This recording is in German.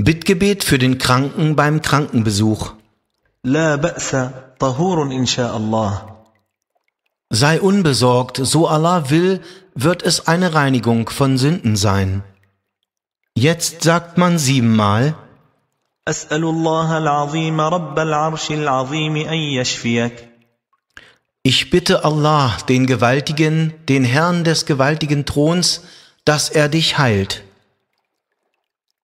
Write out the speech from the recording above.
Bittgebet für den Kranken beim Krankenbesuch. لا بأس طهور إن Sei unbesorgt, so Allah will, wird es eine Reinigung von Sünden sein. Jetzt sagt man siebenmal, ich bitte Allah, den Gewaltigen, den Herrn des gewaltigen Throns, dass er dich heilt.